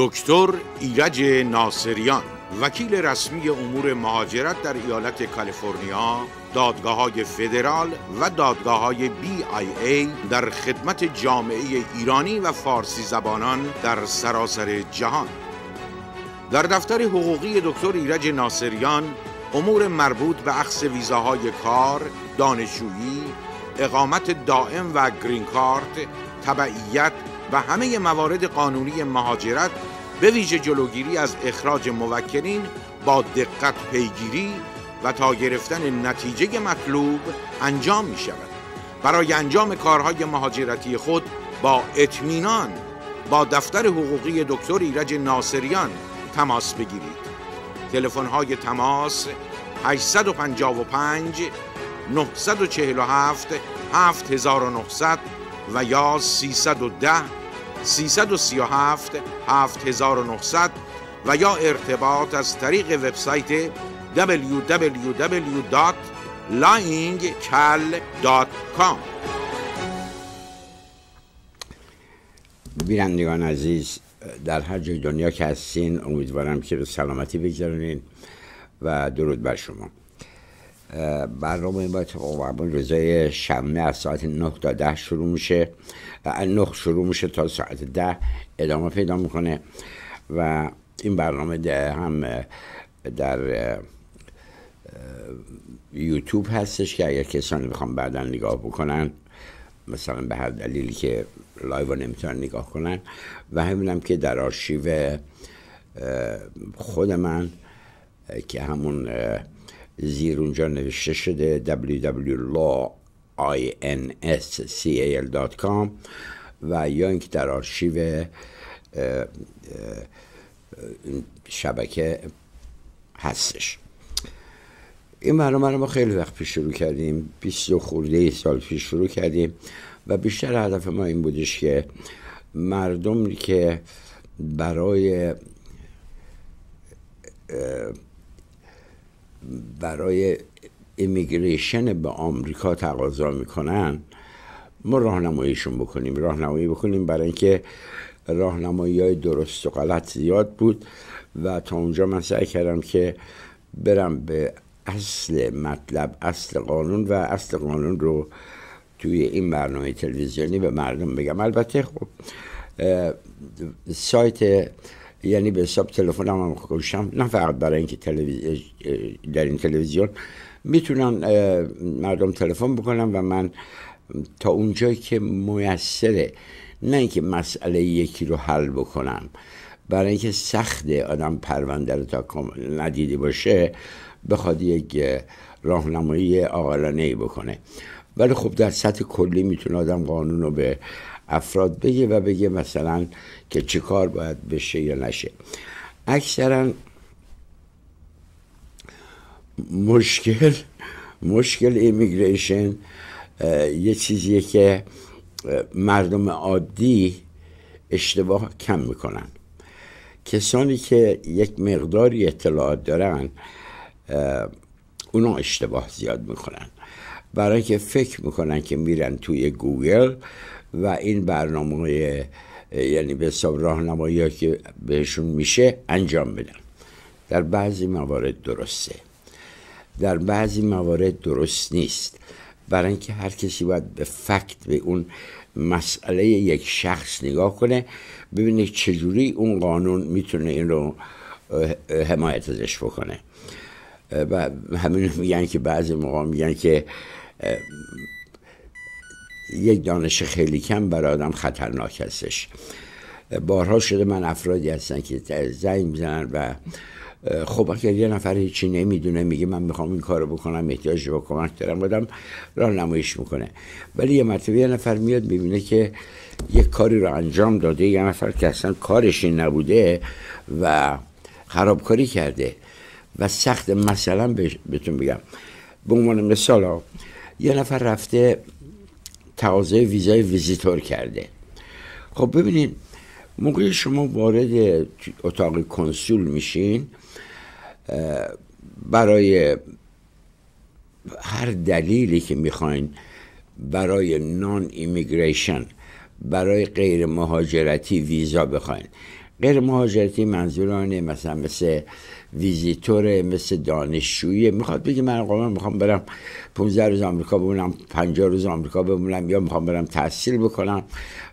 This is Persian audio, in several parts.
دکتر ایرج ناصریان وکیل رسمی امور مهاجرت در ایالت کالیفرنیا دادگاه های فدرال و دادگاه های بی آی ای در خدمت جامعه ایرانی و فارسی زبانان در سراسر جهان در دفتر حقوقی دکتر ایرج ناصریان امور مربوط به اخذ ویزاهای کار، دانشجویی، اقامت دائم و گرین کارت، تبعیت و همه موارد قانونی مهاجرت به ویژه جلوگیری از اخراج موکلین با دقت پیگیری و تا گرفتن نتیجه مطلوب انجام می شود برای انجام کارهای مهاجرتی خود با اطمینان با دفتر حقوقی دکتر ایرج ناصریان تماس بگیرید تلفن های تماس 855 947 7900 و یا 310 337 7900 و یا ارتباط از طریق وبسایت www.lyingcal.com بینندگان عزیز در هر جای دنیا که هستین امیدوارم که به سلامتی بگذارونین و درود بر شما برنامه ما باید معمول روزای شنبه از ساعت 9 تا 10 شروع میشه 9 شروع میشه تا ساعت 10 ادامه پیدا میکنه و این برنامه ده هم در یوتیوب هستش که اگر کسانی بخوام بعدا نگاه بکنن مثلا به هر دلیلی که لایو نمیتونن نگاه کنن و همینم که در آرشیو خود من که همون زیر اونجا نوشته شده www.lawinscal.com و یا اینکه در آرشیو شبکه هستش این برنامه رو ما خیلی وقت پیش شروع کردیم 20 خورده سال پیش شروع کردیم و بیشتر هدف ما این بودش که مردم که برای برای امیگریشن به آمریکا تقاضا میکنن ما راهنماییشون بکنیم راهنمایی بکنیم برای اینکه راهنمایی های درست و غلط زیاد بود و تا اونجا من سعی کردم که برم به اصل مطلب اصل قانون و اصل قانون رو توی این برنامه تلویزیونی به مردم بگم البته خب سایت یعنی به حساب تلفنم هم گوشم نه فقط برای اینکه در این تلویزیون میتونن مردم تلفن بکنم و من تا اونجایی که میسره نه اینکه مسئله یکی رو حل بکنم برای اینکه سخته آدم پرونده رو تا ندیده باشه بخواد یک راهنمایی عاقلانه ای بکنه ولی خب در سطح کلی میتونه آدم قانون رو به افراد بگه و بگه مثلا که چه کار باید بشه یا نشه اکثرا مشکل مشکل ایمیگریشن یه چیزیه که مردم عادی اشتباه کم میکنن کسانی که یک مقداری اطلاعات دارن اونا اشتباه زیاد میکنن برای که فکر میکنن که میرن توی گوگل و این برنامه یعنی به حساب راهنمایی که بهشون میشه انجام بدن در بعضی موارد درسته در بعضی موارد درست نیست برای اینکه هر کسی باید به فکت به اون مسئله یک شخص نگاه کنه ببینه چجوری اون قانون میتونه این رو حمایت ازش بکنه و همین میگن که بعضی موقع میگن که یک دانش خیلی کم بر آدم خطرناک هستش بارها شده من افرادی هستن که زنگ میزنن و خب اگر یه نفر هیچی نمیدونه میگه من میخوام این کارو بکنم احتیاج به کمک دارم بودم راه نمایش میکنه ولی یه مرتبه یه نفر میاد میبینه که یه کاری رو انجام داده یه نفر که اصلا کارش نبوده و خرابکاری کرده و سخت مثلا بهتون بگم به عنوان مثال یه نفر رفته تقاضای ویزای ویزیتور کرده خب ببینید موقع شما وارد اتاق کنسول میشین برای هر دلیلی که میخواین برای نان ایمیگریشن برای غیر مهاجرتی ویزا بخواین غیر مهاجرتی منظورانه مثلا مثل ویزیتوره مثل دانشجویی میخواد بگه من قبلا میخوام برم 15 روز آمریکا بمونم 50 روز آمریکا بمونم یا میخوام برم تحصیل بکنم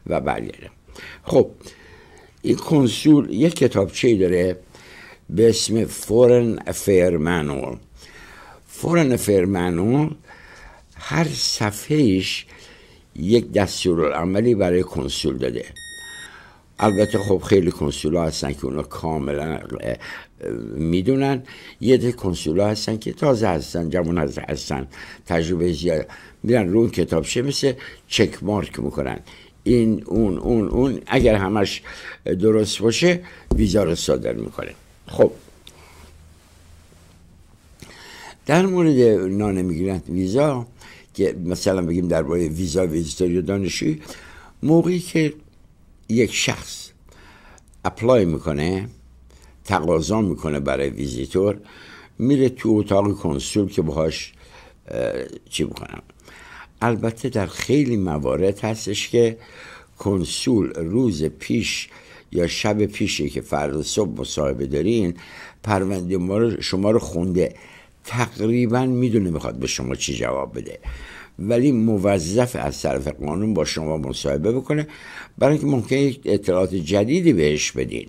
و برگردم خب این کنسول یک کتابچه داره به اسم فورن افیر فورن افیر هر صفحهش یک دستور عملی برای کنسول داده البته خب خیلی کنسولا هستن که اونا کاملا میدونن یه ده کنسولا هستن که تازه هستن جمعون هستن تجربه زیاد میرن رو اون کتابچه مثل چک مارک میکنن این اون اون اون اگر همش درست باشه ویزا رو صادر میکنه خب در مورد نان میگیرن ویزا که مثلا بگیم درباره ویزا ویزیتوری دانشی موری موقعی که یک شخص اپلای میکنه تقاضا میکنه برای ویزیتور میره تو اتاق کنسول که باهاش چی بکنم البته در خیلی موارد هستش که کنسول روز پیش یا شب پیشی که فردا صبح مصاحبه دارین پرونده شما رو خونده تقریبا میدونه میخواد به شما چی جواب بده ولی موظف از طرف قانون با شما مصاحبه بکنه برای اینکه یک اطلاعات جدیدی بهش بدین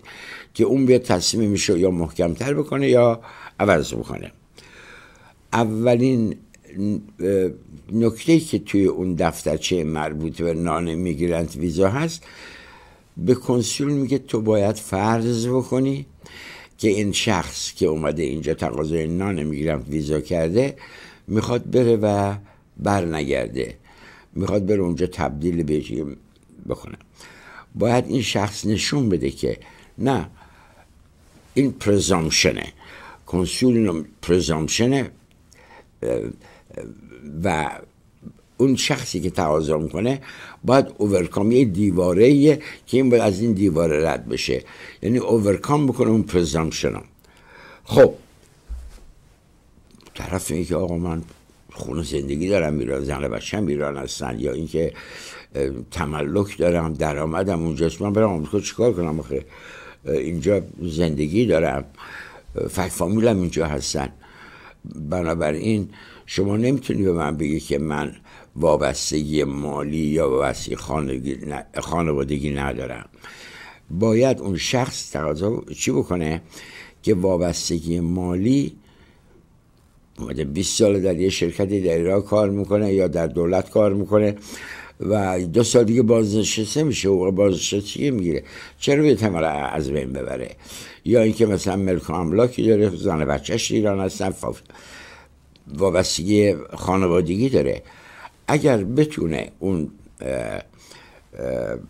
که اون بیا تصمیم میشه یا محکمتر بکنه یا عوض بکنه اولین نکته که توی اون دفترچه مربوط به نان میگیرند ویزا هست به کنسول میگه تو باید فرض بکنی که این شخص که اومده اینجا تقاضای نان میگیرند ویزا کرده میخواد بره و بر نگرده میخواد بر اونجا تبدیل به بکنه باید این شخص نشون بده که نه این پرزامشنه کنسول پرزامشنه و اون شخصی که تقاضا کنه باید اوورکام یه دیواره که این باید از این دیواره رد بشه یعنی اوورکام بکنه اون پرزامشن خب طرف که آقا من خونه زندگی دارم ایران زن و هم ایران هستن یا اینکه تملک دارم درآمدم اونجاست من برم آمریکا چیکار کنم آخه اینجا زندگی دارم فک فامیلم اینجا هستن بنابراین شما نمیتونی به من بگی که من وابستگی مالی یا وابستگی خانوادگی ندارم باید اون شخص تقاضا چی بکنه که وابستگی مالی اومده 20 سال در یه شرکتی در ایران کار میکنه یا در دولت کار میکنه و دو سال دیگه بازنشسته میشه و چی میگیره چرا به از بین ببره یا اینکه مثلا ملک املاکی داره زن بچهش ایران هستن وابستگی خانوادگی داره اگر بتونه اون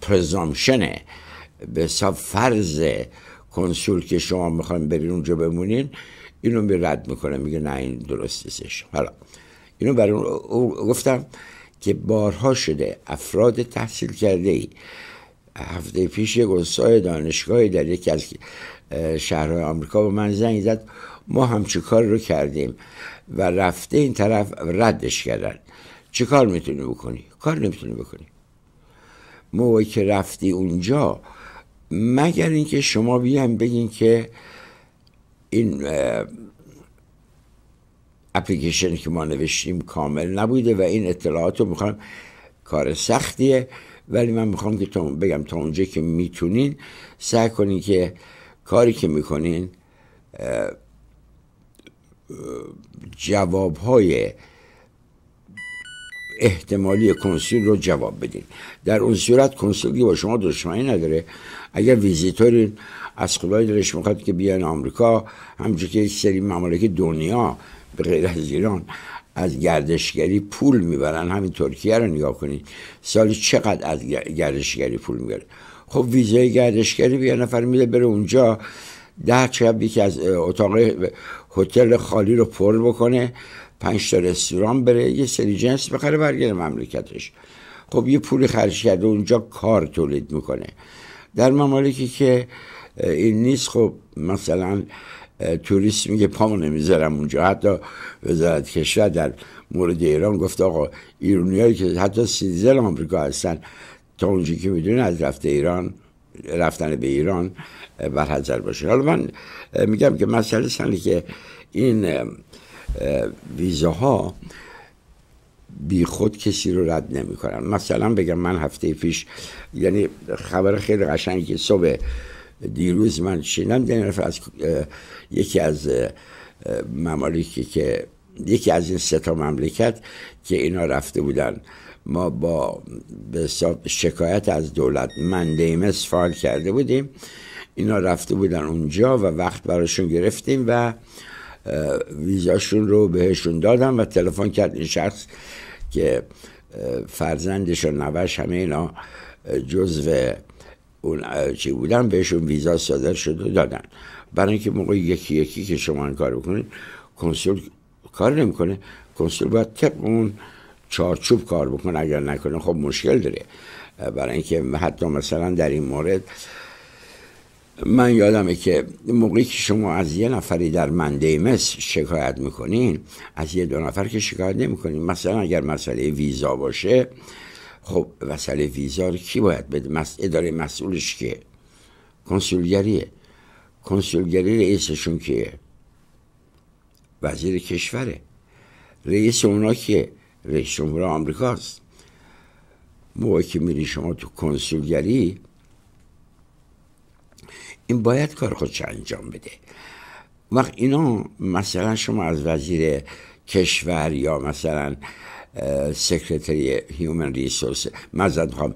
پرزامشن به فرض کنسول که شما میخواین برین اونجا بمونین اینو به رد میکنه میگه نه این درست نیستش حالا اینو برای اون گفتم که بارها شده افراد تحصیل کرده ای هفته پیش یک گلسای دانشگاهی در یکی از شهرهای آمریکا به من زنگ زد ما همچی کار رو کردیم و رفته این طرف ردش کردن چه کار میتونی بکنی؟ کار نمیتونی بکنی موقعی که رفتی اونجا مگر اینکه شما بیان بگین که این اپلیکیشن که ما نوشتیم کامل نبوده و این اطلاعات رو میخوام کار سختیه ولی من میخوام که تا بگم تا اونجا که میتونین سعی کنین که کاری که میکنین جواب های احتمالی کنسول رو جواب بدین در اون صورت کنسولی با شما دشمنی نداره اگر ویزیتورین از خدای دلش میخواد که بیان آمریکا همچون که سری ممالک دنیا به غیر از ایران از گردشگری پول میبرن همین ترکیه رو نگاه کنید سالی چقدر از گردشگری پول میبره خب ویزای گردشگری بیان نفر میده بره اونجا ده شب که از اتاق هتل خالی رو پر بکنه پنج تا رستوران بره یه سری جنس بخره برگرده مملکتش خب یه پولی خرج کرده اونجا کار تولید میکنه در ممالکی که این نیست خب مثلا توریست میگه پامو نمیذارم اونجا حتی وزارت کشور در مورد ایران گفت آقا ایرانیایی که حتی سیزل آمریکا هستن تا که میدونن از رفت ایران رفتن به ایران برحضر باشه حالا من میگم که مسئله سنی که این ویزاها بی خود کسی رو رد نمیکنن مثلا بگم من هفته پیش یعنی خبر خیلی قشنگی که صبح دیروز من شنیدم در از یکی از ممالکی که یکی از این سه تا مملکت که اینا رفته بودن ما با به شکایت از دولت من دیمس فایل کرده بودیم اینا رفته بودن اونجا و وقت براشون گرفتیم و ویزاشون رو بهشون دادم و تلفن کرد این شخص که فرزندشون و نوش همه اینا جزو اون چی بودن بهشون ویزا صادر شد و دادن برای اینکه موقع یکی یکی که شما این کار بکنید کنسول کار نمیکنه کنسول باید طبق اون چارچوب کار بکنه اگر نکنه خب مشکل داره برای اینکه حتی مثلا در این مورد من یادمه که موقعی که شما از یه نفری در منده مصر شکایت میکنین از یه دو نفر که شکایت نمیکنین مثلا اگر مسئله ویزا باشه خب وصل ویزا رو کی باید بده مس... اداره مسئولش که کنسولگریه کنسولگری رئیسشون که وزیر کشوره رئیس اونا که رئیس جمهور آمریکاست موقعی که میری شما تو کنسولگری این باید کار خودش انجام بده وقت اینا مثلا شما از وزیر کشور یا مثلا سکرتری هیومن ریسورس مزد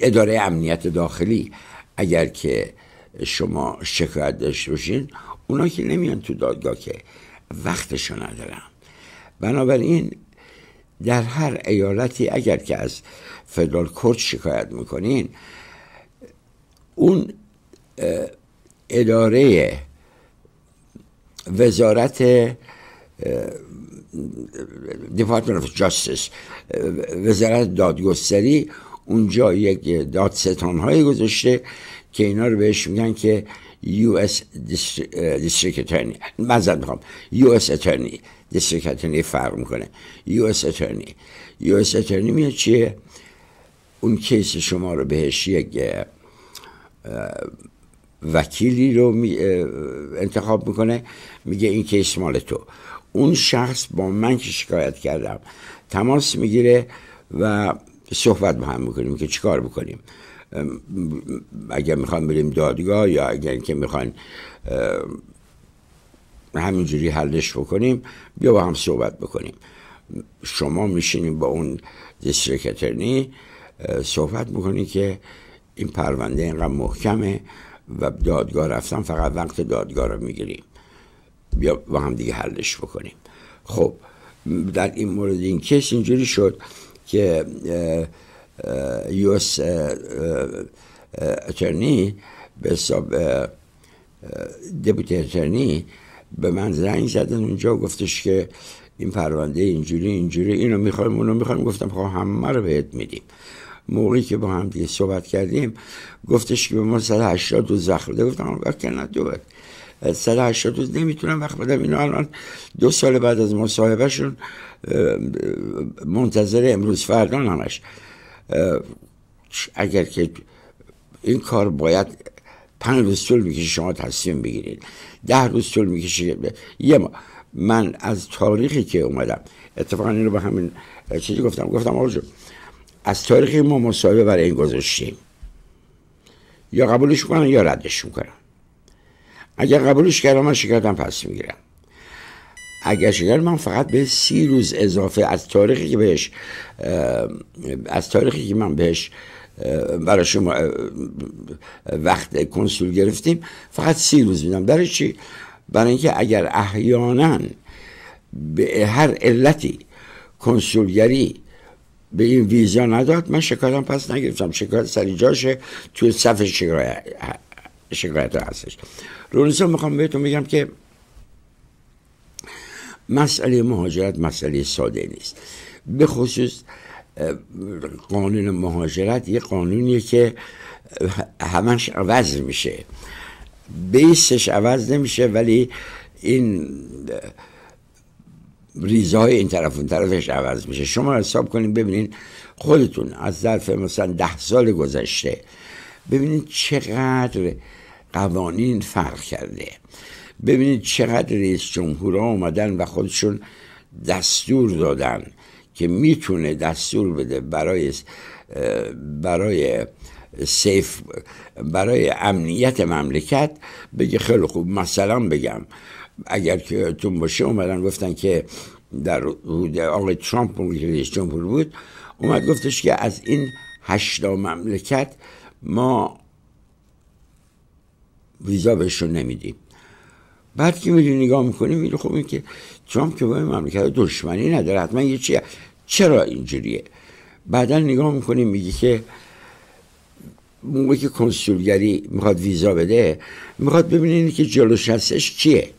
اداره امنیت داخلی اگر که شما شکایت داشته باشین اونا که نمیان تو دادگاه که وقتشو ندارن بنابراین در هر ایالتی اگر که از فدرال کورت شکایت میکنین اون اداره وزارت دیپارتمنت اف جاستس وزارت دادگستری اونجا یک دادستان هایی گذاشته که اینا رو بهش میگن که یو اس دیستریک اترنی مزد میخوام یو اس اترنی دیستریک اترنی فرق میکنه یو اس اترنی یو اس اترنی میاد چیه اون کیس شما رو بهش یک وکیلی رو انتخاب میکنه میگه این کیس مال تو اون شخص با من که شکایت کردم تماس میگیره و صحبت با هم میکنیم که چیکار بکنیم اگر میخوایم بریم دادگاه یا اگر که میخوان همینجوری حلش بکنیم بیا با هم صحبت بکنیم شما میشینیم با اون دسترکترنی صحبت میکنیم که این پرونده اینقدر محکمه و دادگاه رفتم فقط وقت دادگاه رو میگیریم بیا با هم دیگه حلش بکنیم خب در این مورد این کیس اینجوری شد که یوس اترنی به حساب دبوت اترنی به من زنگ زدن اونجا گفتش که این پرونده اینجوری اینجوری اینو میخوایم اونو میخوایم گفتم خب همه رو بهت میدیم موقعی که با هم دیگه صحبت کردیم گفتش که به ما 180 روز زخم. ده گفتم که نه دو 180 روز نمیتونم وقت بدم اینا الان دو سال بعد از مصاحبهشون منتظر امروز فردا همش اگر که این کار باید پنج روز طول میکشه شما تصمیم بگیرید ده روز طول میکشه یه ما من از تاریخی که اومدم اتفاقا این رو به همین چیزی گفتم گفتم آقا از تاریخ ما مصاحبه برای این گذاشتیم یا قبولش کنم یا ردش میکنم اگر قبولش کردم من شکایتم پس میگیرم اگر شکر من فقط به سی روز اضافه از تاریخی که بهش از تاریخی که من بهش برای شما وقت کنسول گرفتیم فقط سی روز میدم برای چی؟ برای اینکه اگر احیانا به هر علتی کنسولگری به این ویزا نداد من شکایتم پس نگرفتم شکایت سری جاشه توی صف شکایت هستش رونیسا میخوام بهتون بگم که مسئله مهاجرت مسئله ساده نیست به خصوص قانون مهاجرت یه قانونیه که همش عوض میشه بیسش عوض نمیشه ولی این ریزه های این طرف اون طرفش عوض میشه شما حساب کنید ببینید خودتون از ظرف مثلا ده سال گذشته ببینید چقدر قوانین فرق کرده ببینید چقدر رئیس جمهورها اومدن و خودشون دستور دادن که میتونه دستور بده برای برای سیف برای امنیت مملکت بگه خیلی خوب مثلا بگم اگر که تون باشه اومدن گفتن که در آقای ترامپ اون رئیس جمهور بود اومد گفتش که از این هشتا مملکت ما ویزا بهشون نمیدیم بعد که میری نگاه میکنی میری خب این که ترامپ که با این مملکت دشمنی نداره حتما یه چیه چرا اینجوریه بعدا نگاه میکنی میگی که موقع که کنسولگری میخواد ویزا بده میخواد ببینین که جلوش هستش کیه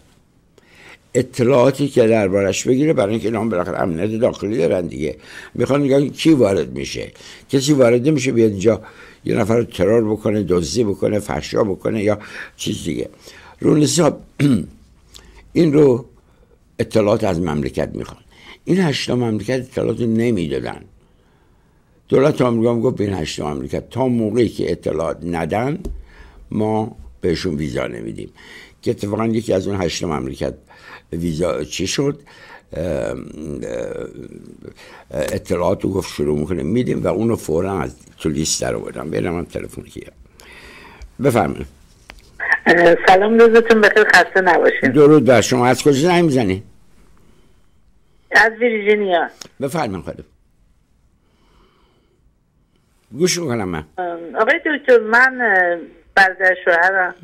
اطلاعاتی که دربارش بگیره برای اینکه اینا بالاخره امنیت داخلی دارن دیگه میخوان نگاه کی وارد میشه کسی وارد میشه بیاد اینجا یه نفر رو ترور بکنه دزدی بکنه فحشا بکنه یا چیز دیگه رو این رو اطلاعات از مملکت میخوان این هشتا مملکت اطلاعات نمیدادن دولت آمریکا گفت به این هشتا مملکت تا موقعی که اطلاعات ندن ما بهشون ویزا نمیدیم که اتفاقا یکی از اون هشت مملکت ویزا چی شد اطلاعات رو گفت شروع میکنه میدیم و اونو فورا از تو لیست در آوردم بیرم هم تلفن کیه سلام روزتون بخیر خسته نباشید درود بر شما از کجا زنگ میزنی از ویرجینیا بفرمایید خودم گوش میکنم من آقای دکتر من برادر شوهرم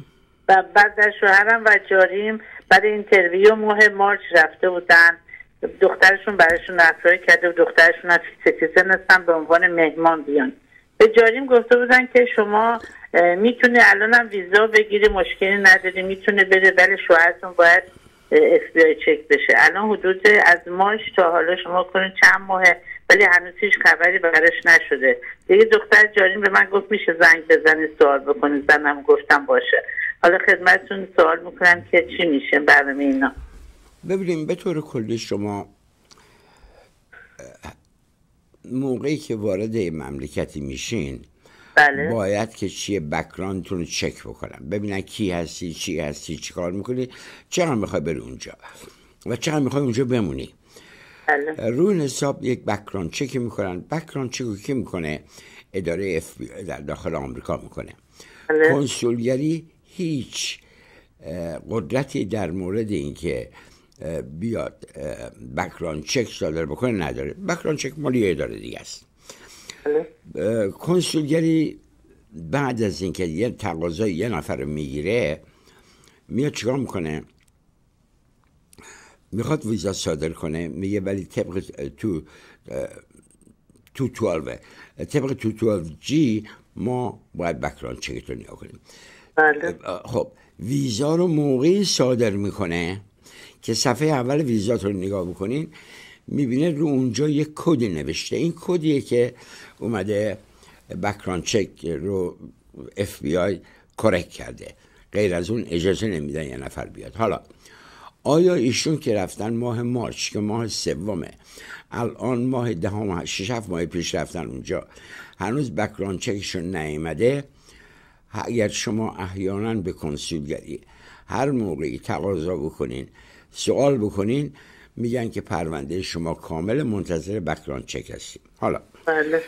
و بعد در شوهرم و جاریم بعد اینترویو ماه مارچ رفته بودن دخترشون برایشون افرای کرده و دخترشون از سیتیزن هستن به عنوان مهمان بیان به جاریم گفته بودن که شما میتونه الانم ویزا بگیری مشکلی نداری میتونه بره ولی شوهرتون باید اف چک بشه الان حدود از ماش تا حالا شما کنید چند ماه ولی هنوز هیچ خبری برش نشده یه دختر جارین به من گفت میشه زنگ بزنی سوال بکنی زنم گفتم باشه حالا خدمتتون سوال میکنم که چی میشه برنامه اینا ببینیم به طور کلی شما موقعی که وارد مملکتی میشین بله. باید که چیه بکراندتون رو چک بکنم ببینن کی هستی چی هستی چی کار میکنی چقدر میخوای بری اونجا و چرا میخوای اونجا بمونی بله. روی حساب یک بکران چکی میکنن بکران رو که میکنه اداره اف در داخل آمریکا میکنه بله. کنسولگری هیچ قدرتی در مورد اینکه بیاد بکران چک صادر بکنه نداره بکران چک مالی اداره دیگه است بله. کنسولگری بعد از اینکه یه تقاضای یه نفر میگیره میاد چیکار میکنه میخواد ویزا صادر کنه میگه ولی طبق تو تو 12 طبق تو 12 جی ما باید بکران چک رو نیا کنیم بله. خب ویزا رو موقعی صادر میکنه که صفحه اول ویزات رو نگاه بکنین میبینه رو اونجا یک کدی نوشته این کدیه که اومده بکران چک رو اف بی آی کرده غیر از اون اجازه نمیدن یه نفر بیاد حالا آیا ایشون که رفتن ماه مارچ که ماه سومه الان ماه دهم شش هفت ماه پیش رفتن اونجا هنوز بکران چکشون نیامده اگر شما احیانا به کنسولگری هر موقعی تقاضا بکنین سوال بکنین میگن که پرونده شما کامل منتظر بکران چک هستیم حالا بله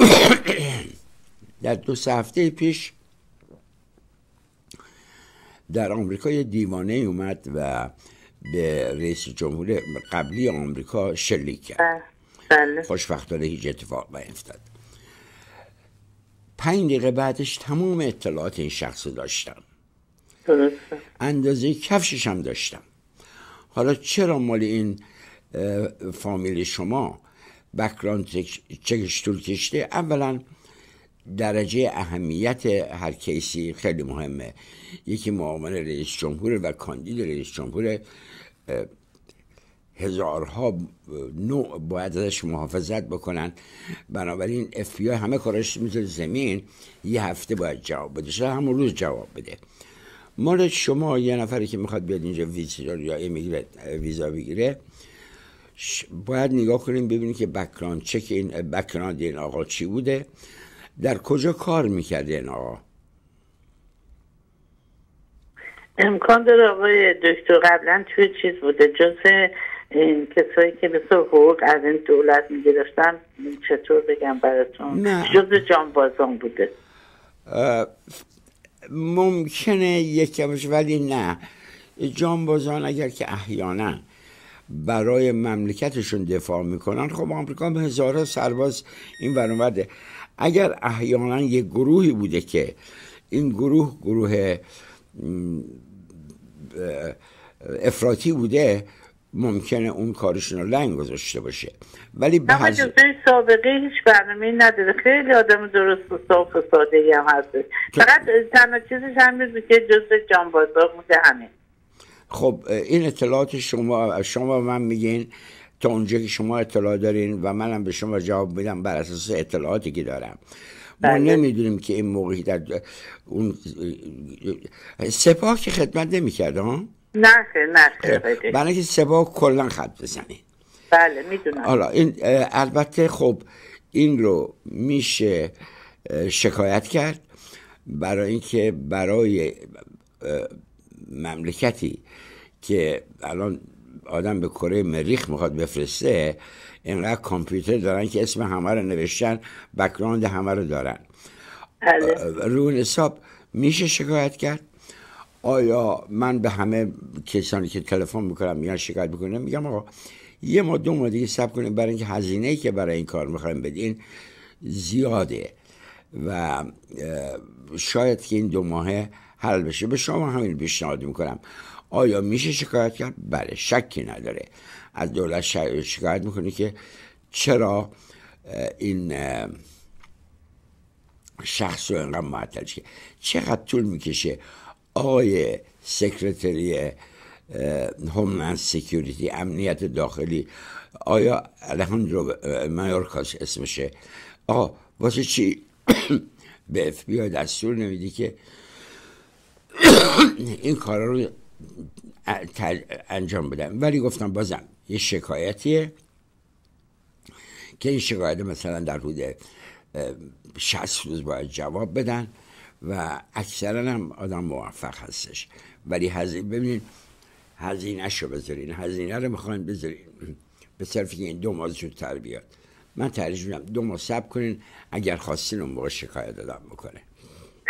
در دو هفته پیش در آمریکا یه دیوانه اومد و به رئیس جمهور قبلی آمریکا شلیک کرد بله، بله. خوشبختانه هیچ اتفاق نیفتاد پنج دقیقه بعدش تمام اطلاعات این شخص داشتم اندازه کفشش هم داشتم حالا چرا مال این فامیل شما بکران چکش طول کشته اولا درجه اهمیت هر کیسی خیلی مهمه یکی معاون رئیس جمهور و کاندید رئیس جمهور هزارها نوع باید ازش محافظت بکنن بنابراین افیا همه کارش میذاره زمین یه هفته باید جواب بده شاید همون روز جواب بده مال شما یه نفری که میخواد بیاد اینجا ویزا یا ویزا بگیره باید نگاه کنیم ببینیم که بکران چک این بکراند این آقا چی بوده در کجا کار میکرده این آقا امکان داره آقای دکتر قبلا توی چیز بوده جز این کسایی که مثل حقوق از این دولت میگرفتن چطور بگم براتون جز جانبازان بوده ممکنه یکمش ولی نه جانبازان اگر که احیانا برای مملکتشون دفاع میکنن خب آمریکا به هزارها سرباز این ورنورده اگر احیانا یه گروهی بوده که این گروه گروه افراطی بوده ممکنه اون کارشون رو لنگ گذاشته باشه ولی به هز... سابقه هیچ برنامه نداره خیلی آدم درست و صاف و ساده هم هست فقط تنها چیزش هم که جزء جانبازار بوده همین خب این اطلاعات شما شما من میگین تا اونجا که شما اطلاع دارین و منم به شما جواب میدم بر اساس اطلاعاتی که دارم ما بله. نمیدونیم که این موقعی در اون سپاه که خدمت نمیکرد ها نه نه برای که سپاه کلا خط بزنی بله میدونم حالا البته خب این رو میشه شکایت کرد برای اینکه برای مملکتی که الان آدم به کره مریخ میخواد بفرسته اینقدر کامپیوتر دارن که اسم همه رو نوشتن بکراند همه رو دارن بله. رون حساب میشه شکایت کرد آیا من به همه کسانی که تلفن میکنم میگن شکایت بکنه میگم آقا یه ما دو ماه دیگه سب کنیم برای اینکه هزینه ای که برای این کار میخوایم بدین زیاده و شاید که این دو ماه حل بشه به شما همین پیشنهاد میکنم آیا میشه شکایت کرد بله شکی نداره از دولت شکایت میکنه که چرا این شخص رو اینقدر معطل که چقدر طول میکشه آقای سکرتری هوملند سیکیوریتی امنیت داخلی آیا مایور مایورکاس اسمشه آقا واسه چی به اف بی دستور نمیدی که این کارا رو انجام بدم ولی گفتم بازم یه شکایتیه که این شکایت مثلا در حدود 60 روز باید جواب بدن و اکثرا هم آدم موفق هستش ولی هزینه ببینید هزینه رو بذارین هزینه رو میخواین بذارین به صرف این دو ماه زودتر بیاد من ترجیح میدم دو ماه سب کنین اگر خواستین اون موقع شکایت دادم بکنه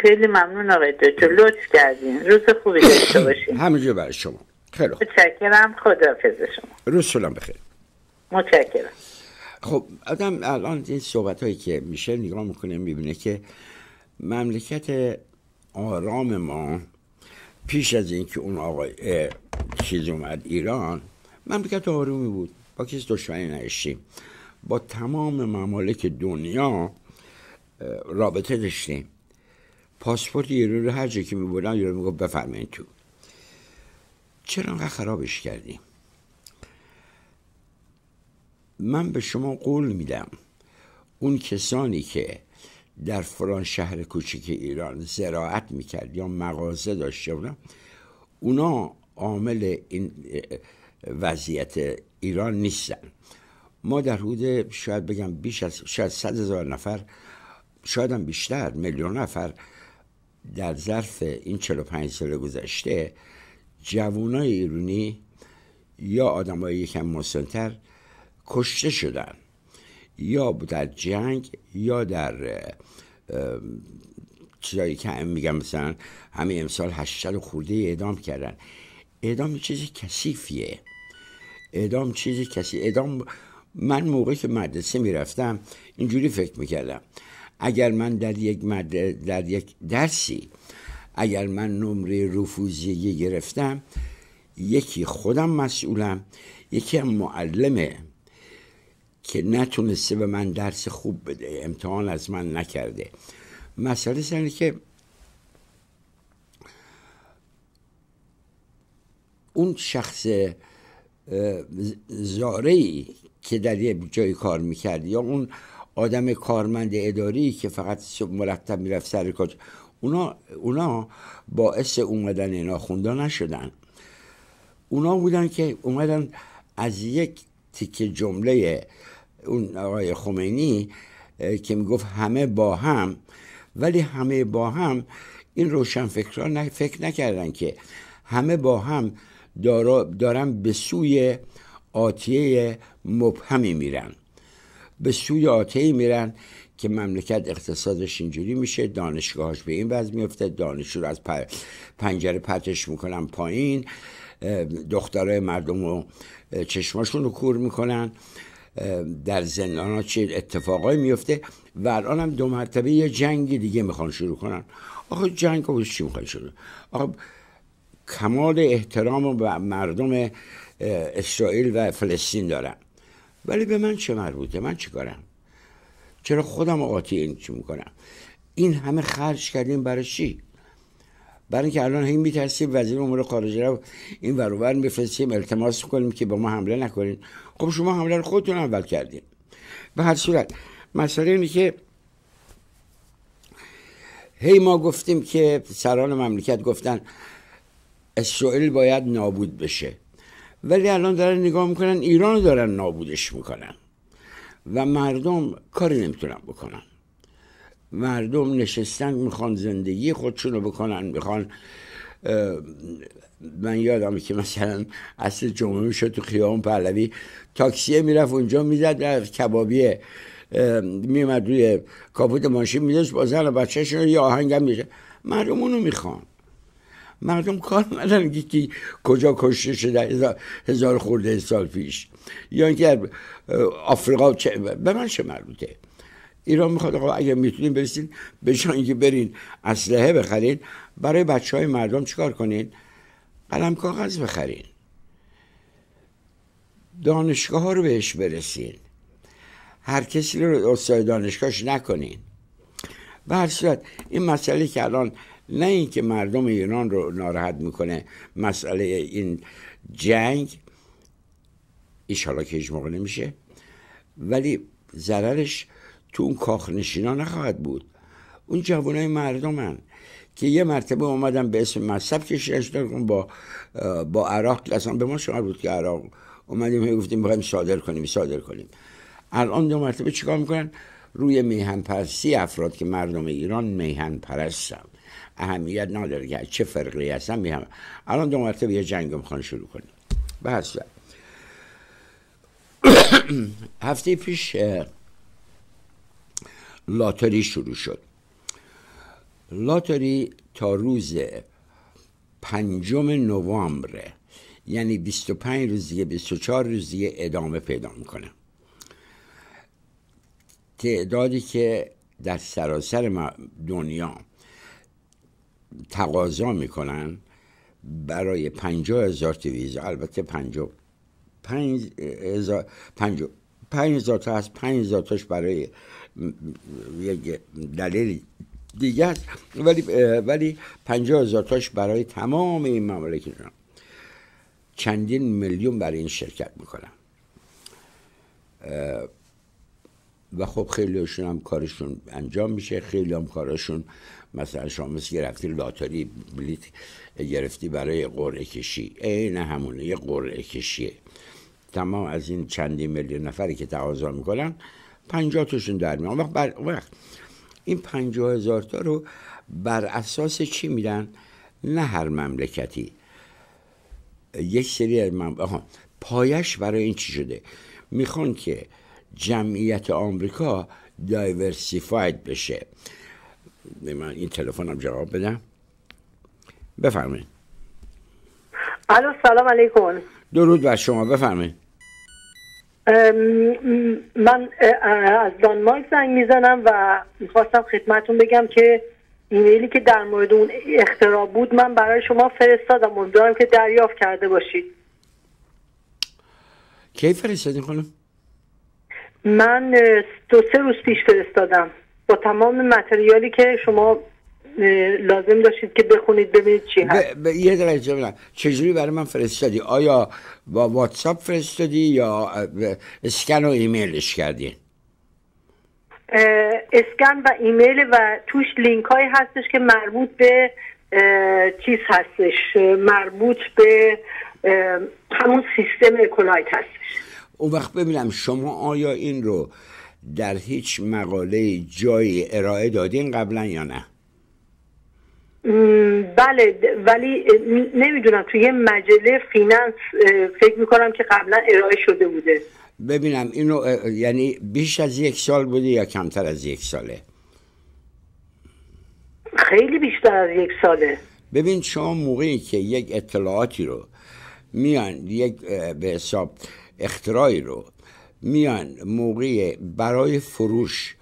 خیلی ممنون آقای دکتر لطف کردین روز خوبی داشته باشین همینجور برای شما خیلی خوب متشکرم خداحافظ شما روز سلام بخیر متشکرم خب آدم الان این صحبت هایی که میشه نگاه میکنه میبینه که مملکت آرام ما پیش از اینکه اون آقای چیز اومد ایران مملکت آرومی بود با کسی دشمنی نشیم با تمام ممالک دنیا رابطه داشتیم پاسپورت یورو رو هر جا که میبردن یورو میگفت بفرمایید تو چرا انقدر خرابش کردیم من به شما قول میدم اون کسانی که در فلان شهر کوچیک ایران زراعت میکرد یا مغازه داشته بودن اونا عامل این وضعیت ایران نیستن ما در حدود شاید بگم بیش از شاید صد هزار نفر شاید هم بیشتر میلیون نفر در ظرف این 45 سال گذشته جوانای ایرانی یا آدمای یکم مسنتر کشته شدن یا در جنگ یا در چیزایی که هم میگم مثلا همه امسال هشتر خورده اعدام کردن اعدام چیزی کسیفیه اعدام چیزی کسی اعدام من موقعی که مدرسه میرفتم اینجوری فکر میکردم اگر من در یک, مد... در یک درسی اگر من نمره رفوزیه گرفتم یکی خودم مسئولم یکی هم معلمه که نتونسته به من درس خوب بده امتحان از من نکرده مسئله اینه که اون شخص زارهی که در یه جای کار میکرد یا اون آدم کارمند اداری که فقط مرتب میرفت سر کار اونا, اونا باعث اومدن این نشدن اونا بودن که اومدن از یک تیک جمله اون آقای خمینی که میگفت همه با هم ولی همه با هم این فکران فکر نکردن که همه با هم دارن به سوی آتیه مبهمی میرن به سوی آتی میرن که مملکت اقتصادش اینجوری میشه دانشگاهش به این وضع میفته دانشجو رو از پنجره پتش میکنن پایین دخترای مردم رو چشماشون رو کور میکنن در زندان ها چه اتفاقایی میفته و الان هم دو مرتبه یه جنگ دیگه میخوان شروع کنن آخه جنگ ها چی میخوان شروع آخه کمال احترام به مردم اسرائیل و فلسطین دارن ولی به من چه مربوطه من چی کارم چرا خودم آتی این چی میکنم این همه خرج کردیم برای چی برای اینکه الان هی میترسیم وزیر امور خارجه رو این ورور میفرستیم التماس کنیم که با ما حمله نکنیم خب شما حمله رو خودتون اول کردیم به هر صورت مسئله اینه که هی ما گفتیم که سران مملکت گفتن اسرائیل باید نابود بشه ولی الان دارن نگاه میکنن ایران دارن نابودش میکنن و مردم کاری نمیتونن بکنن مردم نشستن میخوان زندگی خودشونو بکنن میخوان من یادم که مثلا اصل جمعه شد تو خیابان پهلوی تاکسیه میرفت اونجا میزد در کبابیه میمد روی کاپوت ماشین میدهش با زن و بچهشون یه آهنگم میشه مردم اونو میخوان مردم کار ندارن که کجا کشته شده هزار خورده سال پیش یا اینکه آفریقا به من چه مربوطه ایران میخواد آقا اگر میتونین برسین به اینکه برین اسلحه بخرین برای بچه های مردم چیکار کنین قلم کاغذ بخرین دانشگاه ها رو بهش برسین هر کسی رو استاد دانشگاهش نکنین به هر صورت این مسئله که الان نه اینکه مردم ایران رو ناراحت میکنه مسئله این جنگ ایشالا که هیچ موقع نمیشه ولی ضررش تو اون کاخ نشینا نخواهد بود اون جوانای مردمن که یه مرتبه اومدن به اسم مذهب کشیش کن با با عراق اصلا به ما شما بود که عراق اومدیم گفتیم صادر کنیم صادر کنیم الان دو مرتبه چیکار میکنن روی میهن پرسی افراد که مردم ایران میهن پرستن اهمیت نداره که چه فرقی هستن می هم الان دو مرتبه یه جنگ میخوان شروع کنیم بس هفته پیش لاتری شروع شد لاتری تا روز پنجم نوامبر یعنی 25 روز دیگه 24 روز دیگه ادامه پیدا میکنه تعدادی که در سراسر دنیا تقاضا میکنن برای پنجا هزار تا البته پنجا پنج هزار پنج هزار تا هست پنج هزار تاش برای یک دلیل دیگه است ولی ولی پنجا هزار تاش برای تمام این مملکت چندین میلیون برای این شرکت میکنن و خب خیلیشون هم کارشون انجام میشه خیلی هم کارشون مثلا شما مثل رفتی لاتاری بلیت گرفتی برای قرعه کشی عین همونه یه قرعه کشیه تمام از این چندی میلیون نفری که تقاضا میکنن پنجاه توشون در میان وقت بر وقت این پنجاه هزار تا رو بر اساس چی میدن نه هر مملکتی یک سری پایش برای این چی شده میخوان که جمعیت آمریکا دایورسیفاید بشه من این تلفنم جواب بدم بفرمایید الو سلام علیکم درود بر شما بفرمایید من از دانمارک زنگ میزنم و میخواستم خدمتتون بگم که ایمیلی که در مورد اون اختراع بود من برای شما فرستادم امیدوارم که دریافت کرده باشید کی فرستادین خانم من دو سه روز پیش فرستادم با تمام متریالی که شما لازم داشتید که بخونید ببینید چی هست یه دقیقه بدم چجوری برای من فرستادی آیا با واتساپ فرستادی یا اسکن و ایمیلش کردی اسکن و ایمیل و توش لینک هایی هستش که مربوط به چیز هستش مربوط به همون سیستم اکولایت هستش اون وقت ببینم شما آیا این رو در هیچ مقاله جایی ارائه دادین قبلا یا نه بله ولی نمیدونم توی یه مجله فیننس فکر میکنم که قبلا ارائه شده بوده ببینم اینو یعنی بیش از یک سال بوده یا کمتر از یک ساله خیلی بیشتر از یک ساله ببین شما موقعی که یک اطلاعاتی رو میان یک به حساب اختراعی رو میان موقع برای فروش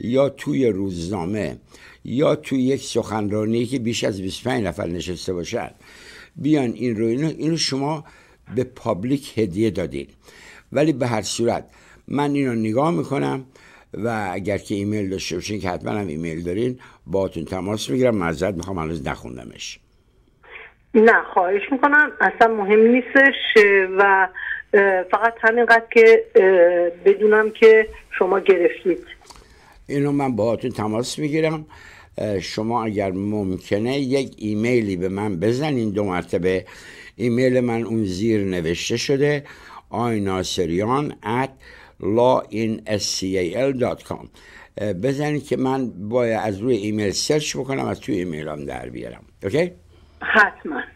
یا توی روزنامه یا توی یک سخنرانی که بیش از 25 نفر نشسته باشن بیان این رو اینو, اینو شما به پابلیک هدیه دادین ولی به هر صورت من اینو نگاه میکنم و اگر که ایمیل داشته باشین که حتما هم ایمیل دارین باتون تماس میگیرم معذرت میخوام هنوز نخوندمش نه خواهش میکنم اصلا مهم نیستش و فقط همینقدر که بدونم که شما گرفتید اینو من باهاتون تماس میگیرم شما اگر ممکنه یک ایمیلی به من بزنین دو مرتبه ایمیل من اون زیر نوشته شده آیناسریان at lawinscal.com بزنید که من باید از روی ایمیل سرچ بکنم از توی ایمیلم در بیارم حتما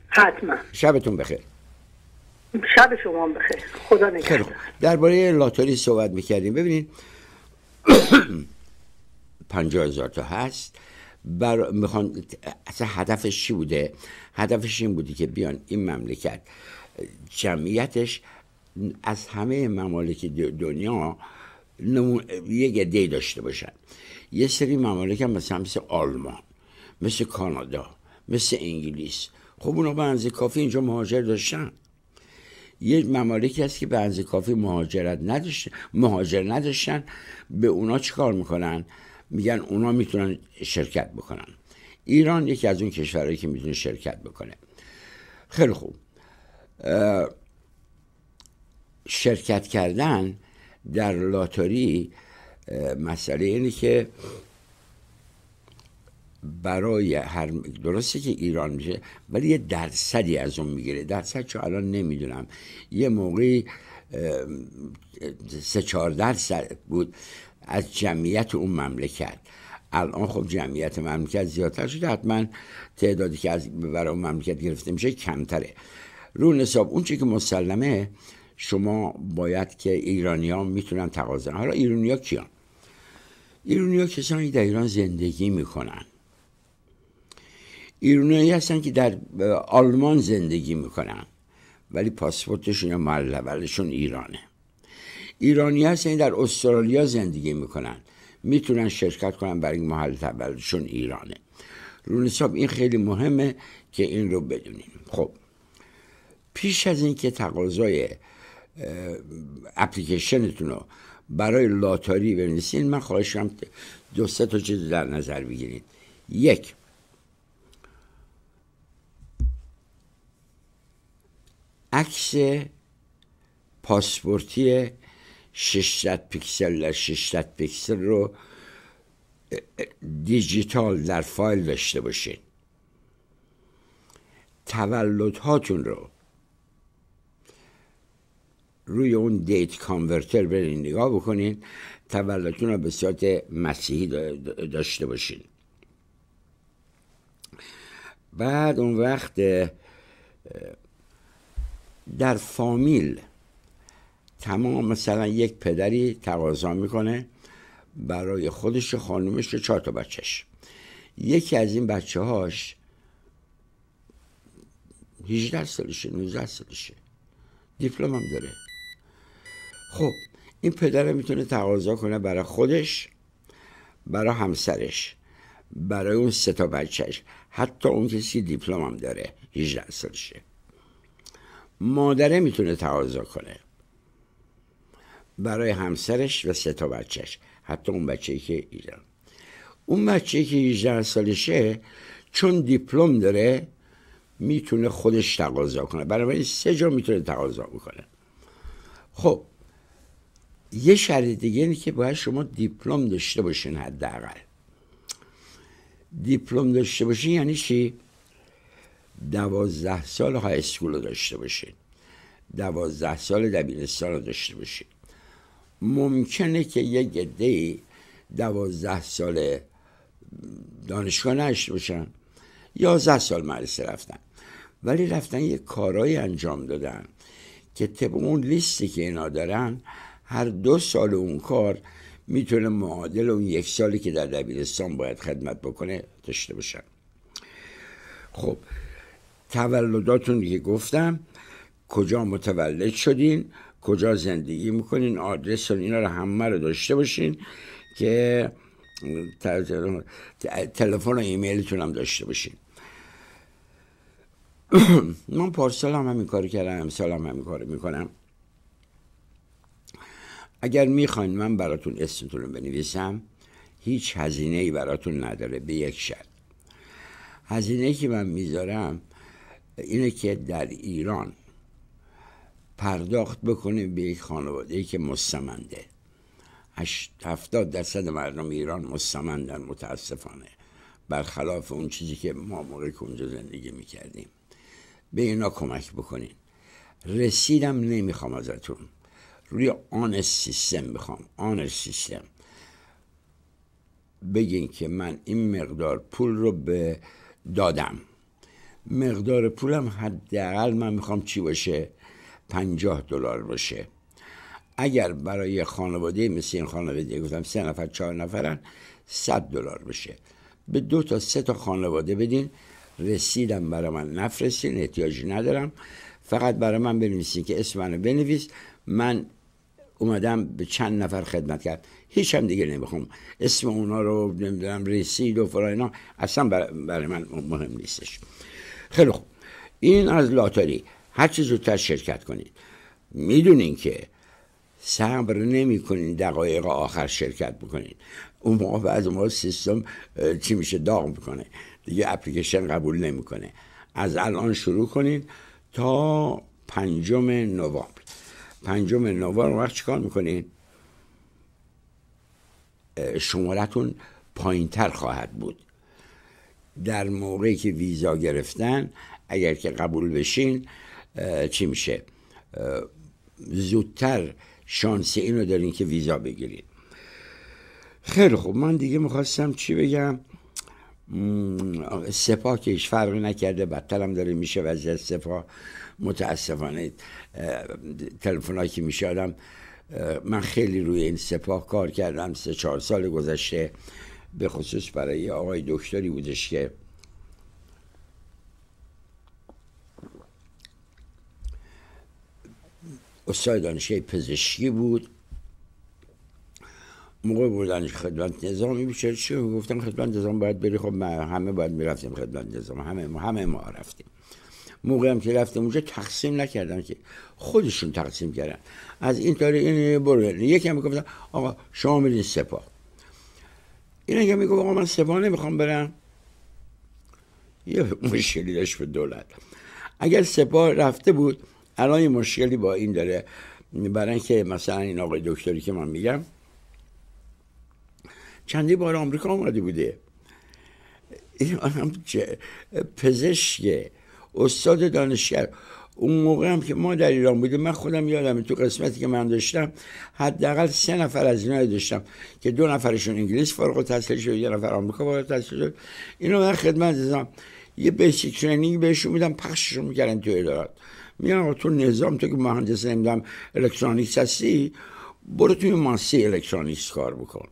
حتما شبتون بخیر شب شما بخیر خدا نگهدار درباره لاتاری صحبت میکردیم ببینید پنجاه هزار تا هست بر میخوان اصلا هدفش چی بوده هدفش این بوده که بیان این مملکت جمعیتش از همه ممالک دنیا یک یه داشته باشن یه سری ممالک هم مثلا مثل آلمان مثل کانادا مثل انگلیس خب اونا به کافی اینجا مهاجر داشتن یه ممالکی هست که به اندازه کافی مهاجرت مهاجر نداشتن به اونا چیکار میکنن میگن اونا میتونن شرکت بکنن ایران یکی از اون کشورهایی که میتونه شرکت بکنه خیلی خوب شرکت کردن در لاتاری مسئله اینه که برای هر درسته که ایران میشه ولی یه درصدی از اون میگیره درصد چه الان نمیدونم یه موقعی سه چهار درصد بود از جمعیت اون مملکت الان خب جمعیت مملکت زیادتر شده حتما تعدادی که از برای اون مملکت گرفته میشه کمتره رو نصاب اون چی که مسلمه شما باید که ایرانی ها میتونن تقاضا حالا ایرانی کیان ایرانی ها کسانی در ایران زندگی میکنن ایرونی هستن که در آلمان زندگی میکنن ولی پاسپورتشون یا ملولشون ایرانه ایرانی هستن یعنی در استرالیا زندگی میکنن میتونن شرکت کنن برای محل تولدشون ایرانه رونساب این خیلی مهمه که این رو بدونیم خب پیش از اینکه تقاضای اپلیکیشنتون رو برای لاتاری بنویسین من خواهشم دو سه تا چیز در نظر بگیرید یک عکس پاسپورتی 600 پیکسل در 600 پیکسل رو دیجیتال در فایل داشته باشید. تولد هاتون رو روی اون دیت کانورتر برین نگاه بکنین تولدتون رو به صورت مسیحی داشته باشین بعد اون وقت در فامیل تمام مثلا یک پدری تقاضا میکنه برای خودش و خانومش و چهار تا بچهش یکی از این بچه هاش 18 سالشه 19 سالشه دیپلم هم داره خب این پدر میتونه تقاضا کنه برای خودش برای همسرش برای اون سه تا بچهش حتی اون کسی دیپلم هم داره 18 سالشه مادره میتونه تقاضا کنه برای همسرش و سه تا بچهش حتی اون بچه ای که ایران اون بچه ای که 18 سالشه چون دیپلم داره میتونه خودش تقاضا کنه بنابراین سه جا میتونه تقاضا بکنه خب یه شرط دیگه اینه که باید شما دیپلم داشته باشین حداقل دیپلم داشته باشین یعنی چی دوازده سال های اسکول رو داشته باشین دوازده سال دبیرستان رو داشته باشین ممکنه که یه گده دوازده سال دانشگاه نشته باشن یازده سال مدرسه رفتن ولی رفتن یه کارایی انجام دادن که طبق اون لیستی که اینا دارن هر دو سال اون کار میتونه معادل اون یک سالی که در دبیرستان باید خدمت بکنه داشته باشن خب تولداتون که گفتم کجا متولد شدین کجا زندگی میکنین آدرس و اینا رو همه رو داشته باشین که تلفن و ایمیلتون داشته باشین من پارسال هم همین کاری کردم امسال هم همین کار میکنم اگر میخواین من براتون اسمتون رو بنویسم هیچ هزینه ای براتون نداره به یک شرط هزینه که من میذارم اینه که در ایران پرداخت بکنیم به یک خانواده که مستمنده هفتاد درصد مردم ایران مستمندن متاسفانه برخلاف اون چیزی که ما موقع کنجا اونجا زندگی میکردیم به اینا کمک بکنین رسیدم نمیخوام ازتون روی آن سیستم میخوام آن سیستم بگین که من این مقدار پول رو به دادم مقدار پولم حداقل من میخوام چی باشه پنجاه دلار باشه اگر برای خانواده مثل این خانواده گفتم سه نفر چهار نفرن صد دلار بشه به دو تا سه تا خانواده بدین رسیدم برای من نفرستین احتیاجی ندارم فقط برای من بنویسین که اسم منو بنویس من اومدم به چند نفر خدمت کرد هیچ هم دیگه نمیخوام اسم اونا رو نمیدونم رسید و فلان اصلا برای من مهم نیستش خیلی خوب این از لاتاری هر چی زودتر شرکت کنید میدونین که صبر کنین دقایق آخر شرکت بکنین اون موقع از اون سیستم چی میشه داغ میکنه دیگه اپلیکیشن قبول نمیکنه از الان شروع کنید تا پنجم نوامبر پنجم نوامبر وقت چیکار میکنید شمارتون پایین تر خواهد بود در موقعی که ویزا گرفتن اگر که قبول بشین چی میشه زودتر شانس اینو دارین که ویزا بگیرید خیلی خوب من دیگه میخواستم چی بگم سپاه که هیچ فرقی نکرده بدترم داره میشه وضعیت سپاه متاسفانه تلفن که میشه آدم من خیلی روی این سپاه کار کردم سه چهار سال گذشته به خصوص برای آقای دکتری بودش که استاد دانشگاه پزشکی بود موقع بردن خدمت نظامی میشه چه گفتم خدمت نظام باید بری خب همه باید میرفتیم خدمت نظام همه ما همه ما رفتیم موقع هم که رفتم اونجا تقسیم نکردن که خودشون تقسیم کردن از این طور این برو یکی هم گفتم آقا شما میرین سپاه این اگه میگو آقا من سپاه نمیخوام برم یه مشکلی داشت به دولت اگر سپاه رفته بود الان یه مشکلی با این داره برای اینکه مثلا این آقای دکتری که من میگم چندی بار آمریکا آمده بوده این آدم پزشک استاد دانشگر اون موقع هم که ما در ایران بودیم من خودم یادم تو قسمتی که من داشتم حداقل سه نفر از اینا داشتم که دو نفرشون انگلیس فارغ التحصیل شد یه نفر آمریکا فارغ التحصیل شد اینو من خدمت دادم یه بیسیک ترنینگ بهشون میدم پخششون میکردن تو ادارات آقا تو نظام تو که مهندس نمیدم الکترونیکس هستی برو توی ماسی الکترونیکس کار بکن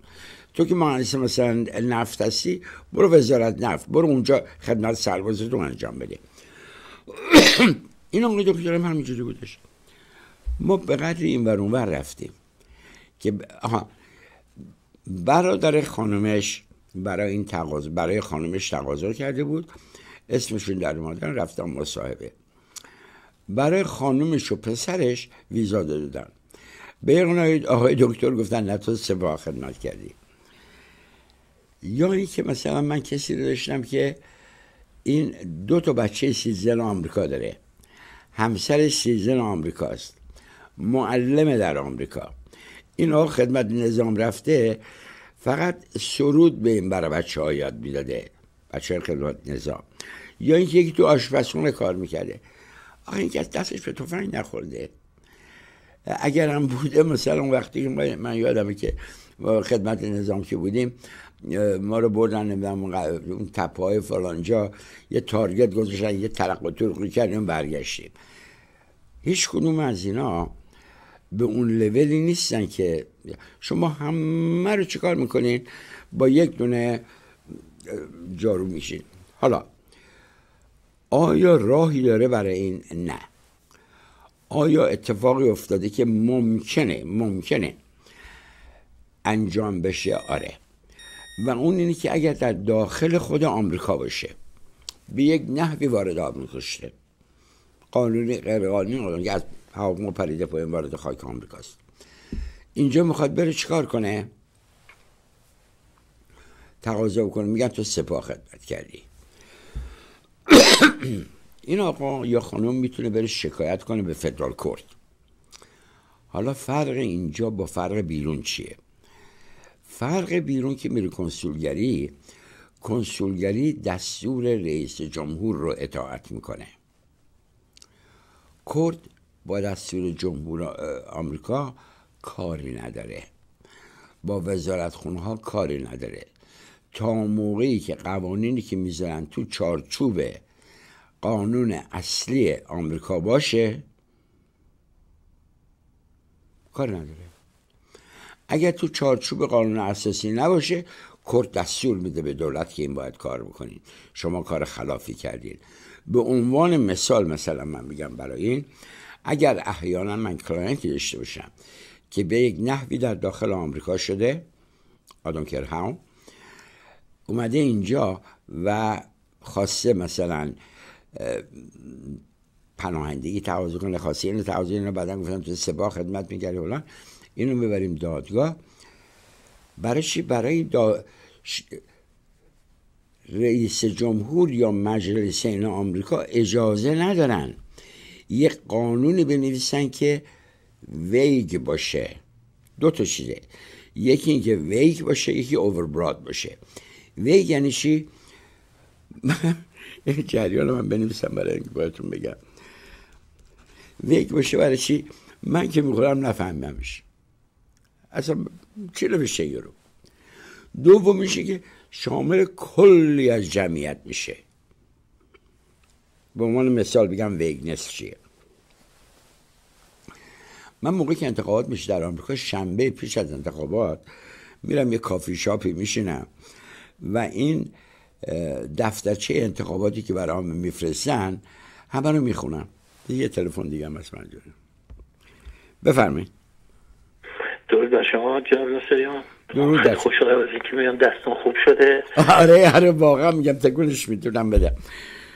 تو که مهندس مثلا نفت هستی برو وزارت نفت برو اونجا خدمت سربازتون انجام بده این آقای هم همینجوری بودش ما به قدر این ور اونور رفتیم که آها برادر خانمش برای این تقاضا برای خانمش تقاضا کرده بود اسمشون در اومدن رفتن مصاحبه برای خانمش و پسرش ویزا دادن به آقای دکتر گفتن نه تو سه خدمت کردی یا این که مثلا من کسی رو داشتم که این دو تا بچه سیزن آمریکا داره همسر سیزن آمریکاست معلم در آمریکا این آقا خدمت نظام رفته فقط سرود به این برای بچه ها یاد میداده بچه خدمت نظام یا اینکه یکی تو آشپزخونه کار میکرده آخه اینکه از دستش به توفنگ نخورده اگر هم بوده مثلا وقتی من یادمه که خدمت نظام که بودیم ما رو بردن نمیدونم اون تپه های فلانجا یه تارگت گذاشتن یه ترق و ترقی کردیم برگشتیم هیچ کدوم از اینا به اون لولی نیستن که شما همه رو چیکار میکنین با یک دونه جارو میشین حالا آیا راهی داره برای این نه آیا اتفاقی افتاده که ممکنه ممکنه انجام بشه آره و اون اینه که اگر در داخل خود آمریکا باشه به یک نحوی وارد آمریکا شده قانونی غیر قانونی از هواپیما پریده پایین وارد خاک آمریکاست اینجا میخواد بره چیکار کنه تقاضا بکنه میگن تو سپاه خدمت کردی این آقا یا خانم میتونه بره شکایت کنه به فدرال کورت حالا فرق اینجا با فرق بیرون چیه فرق بیرون که میره کنسولگری کنسولگری دستور رئیس جمهور رو اطاعت میکنه کرد با دستور جمهور آمریکا کاری نداره با وزارت ها کاری نداره تا موقعی که قوانینی که میذارن تو چارچوب قانون اصلی آمریکا باشه کاری نداره اگر تو چارچوب قانون اساسی نباشه کرد دستور میده به دولت که این باید کار بکنید شما کار خلافی کردین به عنوان مثال مثلا من میگم برای این اگر احیانا من کلاینتی داشته باشم که به یک نحوی در داخل آمریکا شده آدم هاون اومده اینجا و خواسته مثلا پناهندگی تقاضا کنه خواسته اینو این بعدا گفتم تو سبا خدمت میگری اولا اینو میبریم دادگاه برای چی برای رئیس جمهور یا مجلس این آمریکا اجازه ندارن یک قانونی بنویسن که ویگ باشه دو تا چیزه یکی اینکه ویگ باشه یکی اووربراد باشه ویگ یعنی چی جریان من بنویسم برای اینکه بایدتون بگم ویگ باشه برای چی من که میخورم نفهممش اصلا چی نوشته یورو دوم میشه که شامل کلی از جمعیت میشه به عنوان مثال بگم ویگنس چیه من موقعی که انتخابات میشه در آمریکا شنبه پیش از انتخابات میرم یه کافی شاپی میشینم و این دفترچه انتخاباتی که برام میفرستن همه رو میخونم یه تلفن دیگه هم از من بفرمایید درود بر شما جناب ناصریان درود بر خوشحال از اینکه میگم دستم خوب شده آره آره واقعا میگم تکونش میتونم بدم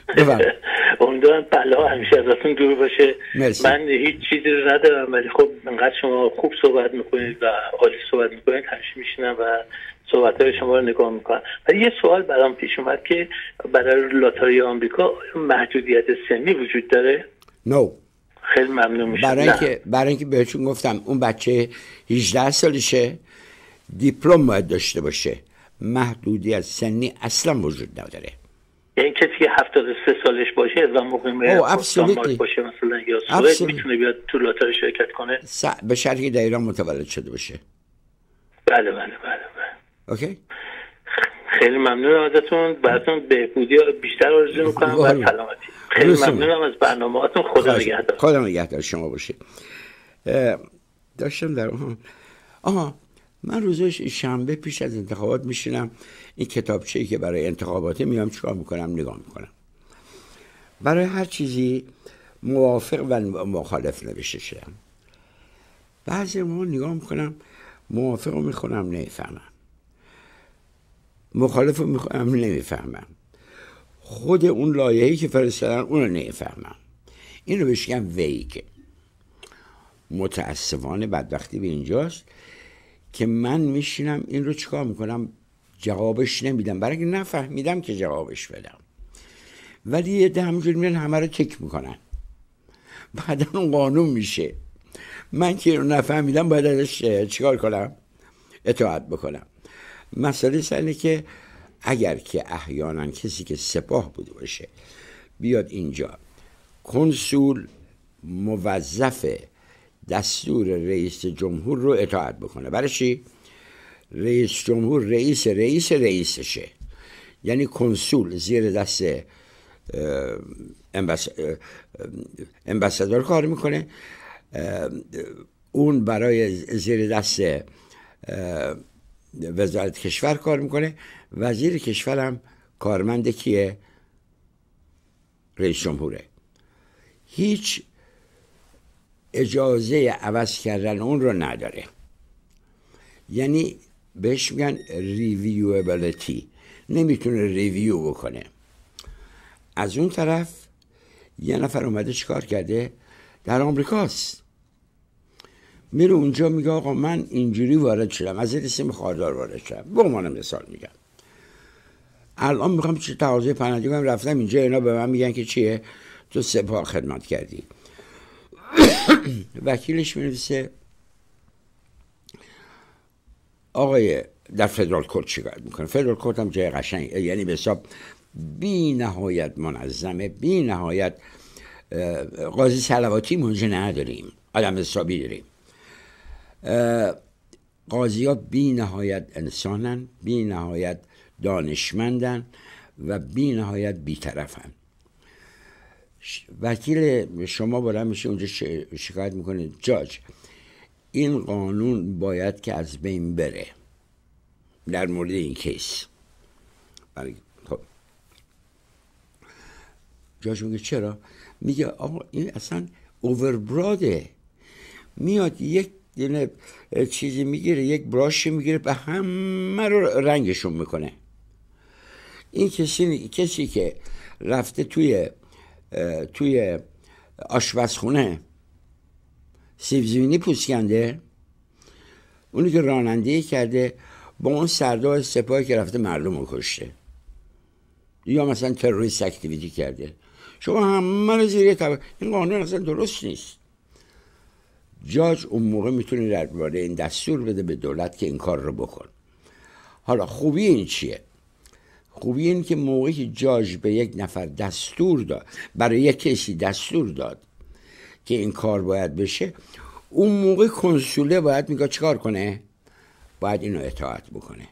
امیدوارم بلا همیشه ازتون دور باشه من هیچ چیزی رو ندارم ولی خب انقدر شما خوب صحبت میکنید و عالی صحبت میکنید همیشه میشینم و صحبت های شما رو نگاه میکنم ولی یه سوال برام پیش اومد که برای لاتاری آمریکا محدودیت سنی وجود داره؟ نه خیلی ممنون میشه برای اینکه برای اینکه بهشون گفتم اون بچه 18 سالشه دیپلم باید داشته باشه محدودی از سنی اصلا وجود نداره یعنی کسی که 73 سالش باشه از اون خب، استانبول باشه مثلا یا سوئد میتونه بیاد تو لاتاری شرکت کنه س... به شرقی در ایران متولد شده باشه بله بله بله, بله. اوکی خیلی ممنونم ازتون براتون بهبودی بیشتر آرزو میکنم و آره. سلامتی خیلی ممنونم از برنامه هاتون خدا نگهدار خدا نگهدار شما باشه داشتم در آها من روزش شنبه پیش از انتخابات میشینم این کتابچه که برای انتخاباته میام چیکار میکنم نگاه میکنم برای هر چیزی موافق و مخالف نوشته شدم بعضی ما نگاه میکنم موافق رو میخونم نفهمم مخالف میم نمیفهمم خود اون لایهی که فرستادن اون رو نمیفهمم اینو بهش وی که متاسفانه بدبختی به اینجاست که من میشینم این رو چیکار میکنم جوابش نمیدم برای اینکه نفهمیدم که جوابش بدم ولی یه ده همجور میرن همه رو تک میکنن بعدا اون قانون میشه من که رو نفهمیدم باید ازش چیکار کنم اطاعت بکنم مسئله اینه که اگر که احیانا کسی که سپاه بوده باشه بیاد اینجا کنسول موظف دستور رئیس جمهور رو اطاعت بکنه برای چی؟ رئیس جمهور رئیس رئیس رئیسشه یعنی کنسول زیر دست امبسادور کار میکنه اون برای زیر دست وزارت کشور کار میکنه وزیر کشورم کارمند کیه رئیس جمهوره هیچ اجازه عوض کردن اون رو نداره یعنی بهش میگن ریویوبلیتی نمیتونه ریویو بکنه از اون طرف یه نفر اومده چیکار کرده در آمریکاست میره اونجا میگه آقا من اینجوری وارد شدم از اسم خاردار وارد شدم به عنوان مثال میگم الان میخوام چه تقاضای پناهندگی رفتم اینجا اینا به من میگن که چیه تو سپاه خدمت کردی وکیلش مینویسه آقای در فدرال کورت شکایت میکنه فدرال کورت هم جای قشنگ یعنی به حساب بی نهایت منظمه بی نهایت قاضی سلواتی منجه نداریم آدم حسابی داریم ها بی نهایت انسانن بی نهایت دانشمندن و بی نهایت بیطرفن وکیل شما بلند میشه اونجا شکایت میکنه جاج این قانون باید که از بین بره در مورد این کیس خب. جاج میگه چرا میگه آقا این اصلا اووربراده میاد یک یه چیزی میگیره یک براشی میگیره به همه رو رنگشون میکنه این کسی, کسی که رفته توی توی آشپزخونه سیب زمینی پوست کنده اونی که رانندگی کرده با اون سردار سپاهی که رفته مردم رو کشته یا مثلا تروریست اکتیویتی کرده شما همه رو زیر این قانون اصلا درست نیست جاج اون موقع میتونه درباره این دستور بده به دولت که این کار رو بکن حالا خوبی این چیه خوبی این که موقعی که جاج به یک نفر دستور داد برای یک کسی دستور داد که این کار باید بشه اون موقع کنسوله باید میگه چیکار کنه باید اینو اطاعت بکنه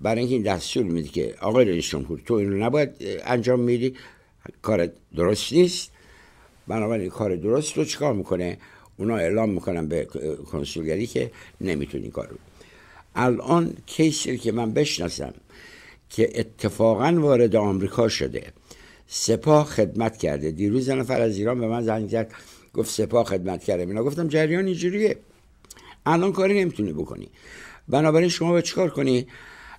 برای اینکه این دستور میده که آقای رئیس جمهور تو اینو نباید انجام میدی کار درست نیست بنابراین کار درست رو چیکار میکنه اونا اعلام میکنن به کنسولگری که نمیتونی کارو. الان کیسی که من بشناسم که اتفاقا وارد آمریکا شده سپاه خدمت کرده دیروز نفر از ایران به من زنگ زد گفت سپاه خدمت کرده اینا گفتم جریان اینجوریه الان کاری نمیتونی بکنی بنابراین شما به چیکار کنی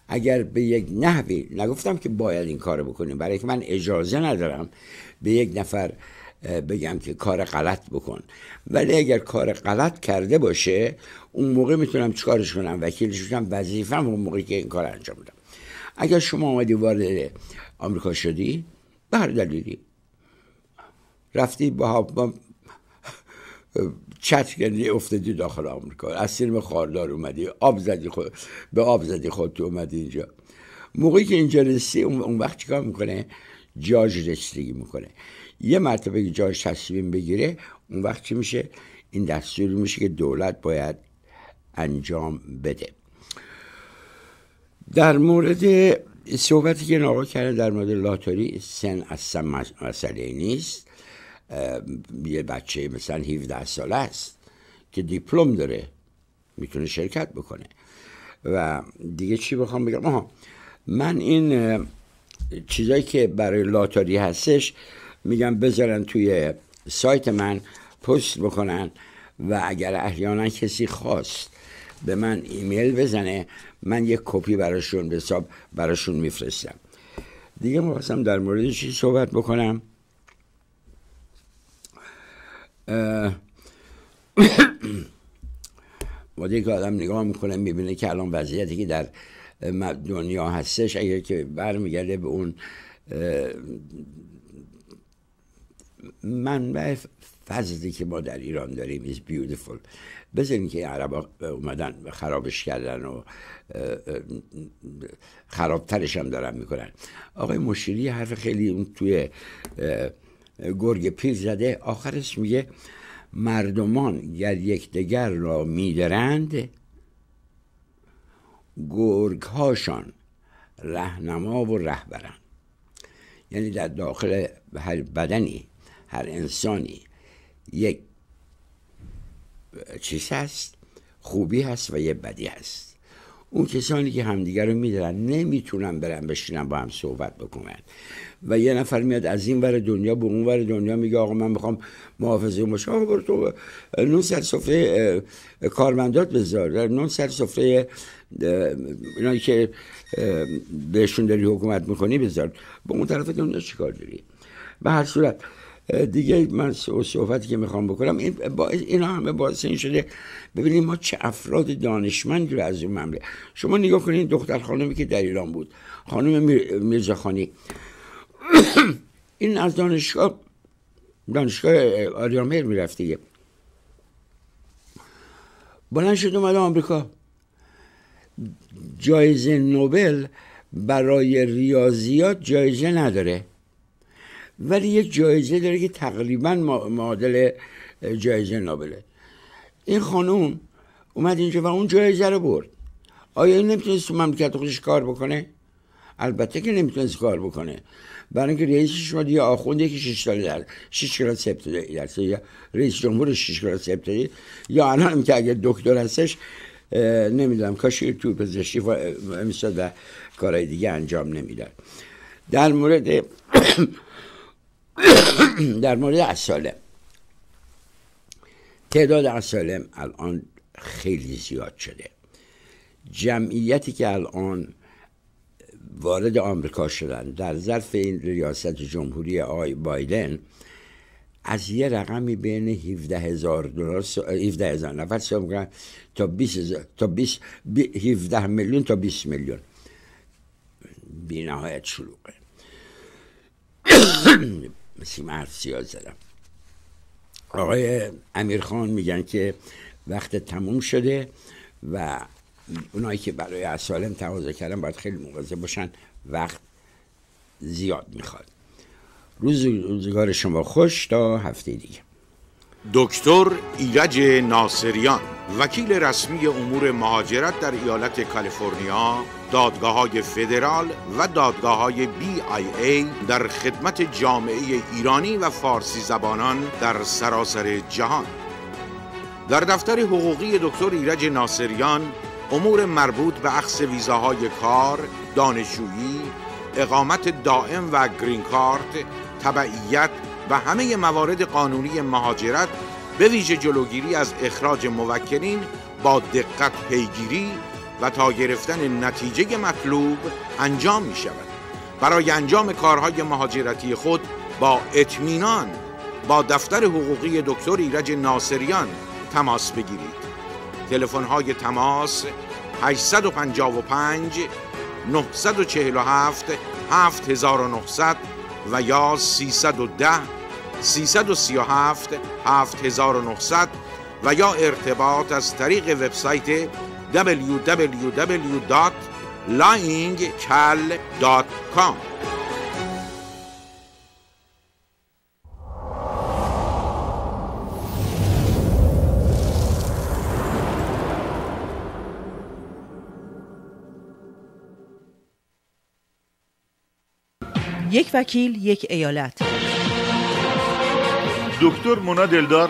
اگر به یک نحوی نگفتم که باید این کار بکنیم برای که من اجازه ندارم به یک نفر بگم که کار غلط بکن ولی اگر کار غلط کرده باشه اون موقع میتونم چکارش کنم وکیلش کنم وظیفم اون موقعی که این کار انجام بدم اگر شما آمدی وارد آمریکا شدی به هر دلیلی رفتی با چت کردی افتادی داخل آمریکا از سیرم خاردار اومدی آب خود به آب زدی تو اومدی اینجا موقعی که اینجا رسی اون وقت چیکار میکنه جاج رسیدگی میکنه یه مرتبه که جاش تصمیم بگیره اون وقت چی میشه این دستوری میشه که دولت باید انجام بده در مورد صحبتی که ناقا کردن در مورد لاتاری سن اصلا مسئله نیست یه بچه مثلا 17 ساله است که دیپلم داره میتونه شرکت بکنه و دیگه چی بخوام بگم آها من این چیزایی که برای لاتاری هستش میگم بذارن توی سایت من پست بکنن و اگر احیانا کسی خواست به من ایمیل بزنه من یک کپی براشون به حساب براشون میفرستم دیگه میخواستم در مورد چی صحبت بکنم وقتی که آدم نگاه میکنه میبینه که الان وضعیتی که در دنیا هستش اگر که برمیگرده به اون منبع فضلی که ما در ایران داریم is beautiful بزنی که عربا اومدن خرابش کردن و خرابترش هم دارن میکنن آقای مشیری حرف خیلی اون توی گرگ پیر زده آخرش میگه مردمان گر یکدیگر را میدرند گرگ هاشان رهنما و رهبرند یعنی در داخل هر بدنی هر انسانی یک چیز هست خوبی هست و یه بدی هست اون کسانی که همدیگر رو میدارن نمیتونن برن بشینن با هم صحبت بکنن و یه نفر میاد از این ور دنیا به اون ور دنیا میگه آقا من میخوام محافظه باشه آقا برو تو نون سر سفره کارمندات بذار نون سر سفره اینایی که بهشون داری حکومت میکنی بذار به اون طرف دنیا چیکار داری به هر صورت دیگه من صحبتی که میخوام بکنم این اینا همه باعث این شده ببینید ما چه افراد دانشمندی رو از این مملکت شما نگاه کنید دختر خانمی که در ایران بود خانم خانی این از دانشگاه دانشگاه آریامهر میرفت دیگه بلند شد اومد آمریکا جایزه نوبل برای ریاضیات جایزه نداره ولی یک جایزه داره که تقریبا معادل جایزه نابله این خانوم اومد اینجا و اون جایزه رو برد آیا این نمیتونست تو مملکت خودش کار بکنه البته که نمیتونست کار بکنه برای اینکه رئیس شما دیگه آخونده که شش سال در شش کلاس ابتدایی یا رئیس جمهور شش کلاس ابتدایی یا الان که اگه دکتر هستش نمیدونم کاشی تو پزشکی و و کارهای دیگه انجام نمیدن در مورد در مورد اسالم تعداد اسالم الان خیلی زیاد شده جمعیتی که الان وارد آمریکا شدن در ظرف این ریاست جمهوری آی بایدن از یه رقمی بین 17 هزار دلار س... 17 هزار نفر تا 20 تا 20 17 میلیون تا 20 میلیون بی نهایت شلوغه سیم زیاد زدم آقای امیرخان میگن که وقت تموم شده و اونایی که برای اسالم تازه کردن باید خیلی مواظب باشن وقت زیاد میخواد روز روزگار شما خوش تا هفته دیگه دکتر ایرج ناصریان وکیل رسمی امور مهاجرت در ایالت کالیفرنیا دادگاه های فدرال و دادگاه های بی آی ای در خدمت جامعه ایرانی و فارسی زبانان در سراسر جهان در دفتر حقوقی دکتر ایرج ناصریان امور مربوط به اخذ ویزاهای کار، دانشجویی، اقامت دائم و گرین کارت، تبعیت و همه موارد قانونی مهاجرت به ویژه جلوگیری از اخراج موکلین با دقت پیگیری و تا گرفتن نتیجه مطلوب انجام می شود برای انجام کارهای مهاجرتی خود با اطمینان با دفتر حقوقی دکتر ایرج ناصریان تماس بگیرید تلفن های تماس 855 947 7900 و یا 310 337 7900 و یا ارتباط از طریق وبسایت www.lyingkal.com یک وکیل یک ایالت دکتر مونا دلدار